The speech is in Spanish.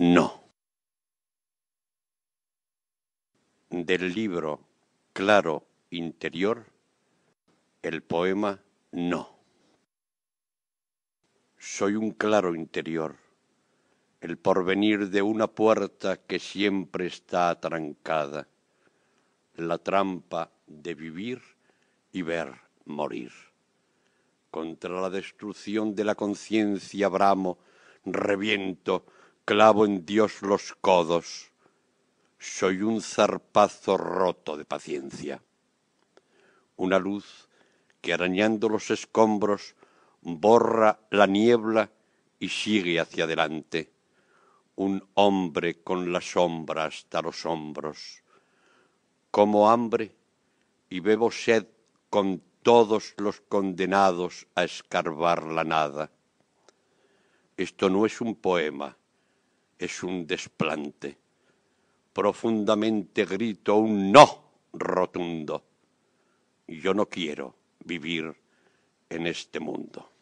No. Del libro Claro Interior, el poema No. Soy un claro interior, el porvenir de una puerta que siempre está atrancada, la trampa de vivir y ver morir. Contra la destrucción de la conciencia bramo, reviento, clavo en Dios los codos, soy un zarpazo roto de paciencia. Una luz que arañando los escombros borra la niebla y sigue hacia adelante. Un hombre con la sombra hasta los hombros. Como hambre y bebo sed con todos los condenados a escarbar la nada. Esto no es un poema, es un desplante. Profundamente grito un no rotundo. Yo no quiero vivir en este mundo.